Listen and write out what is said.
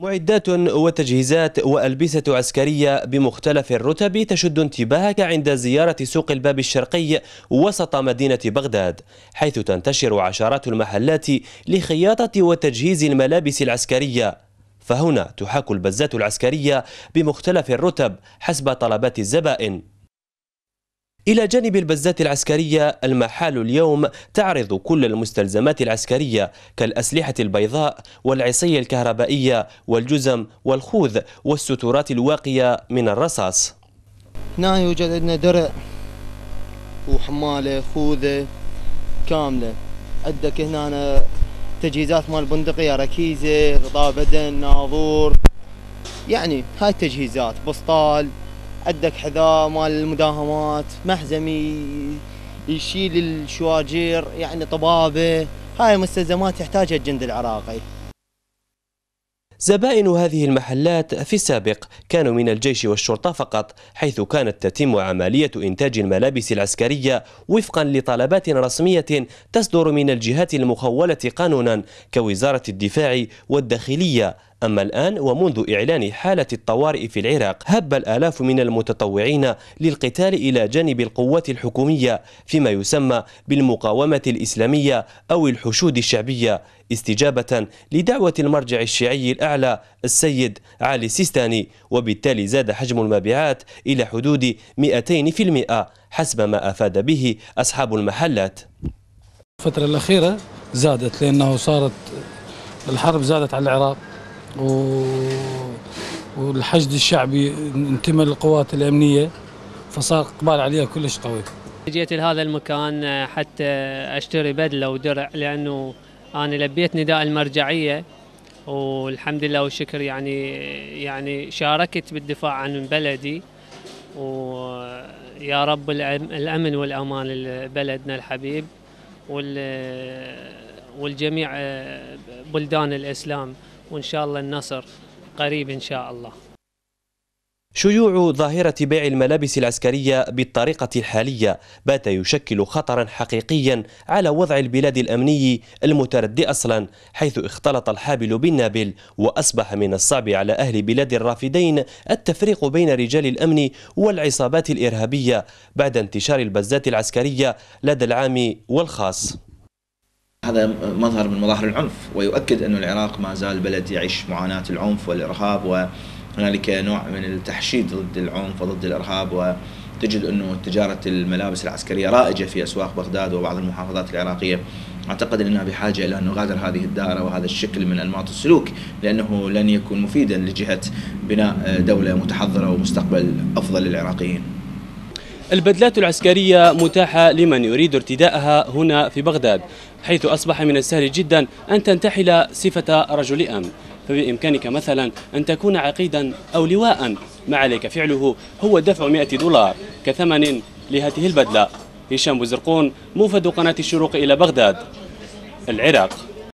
معدات وتجهيزات وألبسة عسكرية بمختلف الرتب تشد انتباهك عند زيارة سوق الباب الشرقي وسط مدينة بغداد حيث تنتشر عشرات المحلات لخياطة وتجهيز الملابس العسكرية فهنا تحاك البزات العسكرية بمختلف الرتب حسب طلبات الزبائن إلى جانب البزات العسكرية المحال اليوم تعرض كل المستلزمات العسكرية كالأسلحة البيضاء والعصي الكهربائية والجزم والخوذ والسترات الواقية من الرصاص هنا يوجد عندنا درع وحمالة خوذة كاملة عندك هنا تجهيزات مال البندقية ركيزة غطاء بدن ناظور يعني هاي التجهيزات بسطال عندك حذاء مال المداهمات محزمي يشيل الشواجير يعني طبابه هاي مستلزمات يحتاجها الجند العراقي زبائن هذه المحلات في السابق كانوا من الجيش والشرطة فقط حيث كانت تتم عملية إنتاج الملابس العسكرية وفقا لطلبات رسمية تصدر من الجهات المخولة قانونا كوزارة الدفاع والداخلية أما الآن ومنذ إعلان حالة الطوارئ في العراق هب الآلاف من المتطوعين للقتال إلى جانب القوات الحكومية فيما يسمى بالمقاومة الإسلامية أو الحشود الشعبية استجابة لدعوة المرجع الشيعي الأعلى السيد علي السيستاني وبالتالي زاد حجم المبيعات إلى حدود 200% حسب ما أفاد به أصحاب المحلات الفترة الأخيرة زادت لأنه صارت الحرب زادت على العراق و... والحشد الشعبي انتمى للقوات الامنيه فصار اقبال عليها كلش قوي. جيت لهذا المكان آه، حتى اشتري بدله ودرع لانه انا لبيت نداء المرجعيه والحمد لله والشكر يعني يعني شاركت بالدفاع عن بلدي ويا رب الامن والامان لبلدنا الحبيب وال والجميع آه، بلدان الاسلام وإن شاء الله النصر قريب إن شاء الله شيوع ظاهرة بيع الملابس العسكرية بالطريقة الحالية بات يشكل خطرا حقيقيا على وضع البلاد الأمني المتردي أصلا حيث اختلط الحابل بالنابل وأصبح من الصعب على أهل بلاد الرافدين التفريق بين رجال الأمن والعصابات الإرهابية بعد انتشار البزات العسكرية لدى العام والخاص هذا مظهر من مظاهر العنف ويؤكد أن العراق ما زال بلد يعيش معاناة العنف والإرهاب وهنالك نوع من التحشيد ضد العنف وضد الإرهاب وتجد أنه تجارة الملابس العسكرية رائجة في أسواق بغداد وبعض المحافظات العراقية أعتقد أننا بحاجة إلى أن نغادر هذه الدائرة وهذا الشكل من أنماط السلوك لأنه لن يكون مفيدا لجهة بناء دولة متحضرة ومستقبل أفضل للعراقيين البدلات العسكرية متاحة لمن يريد ارتداءها هنا في بغداد حيث أصبح من السهل جدا أن تنتحل صفة رجل أمن فبإمكانك مثلا أن تكون عقيدا أو لواء ما عليك فعله هو دفع 100 دولار كثمن لهذه البدلة هشام بزرقون موفد قناة الشروق إلى بغداد العراق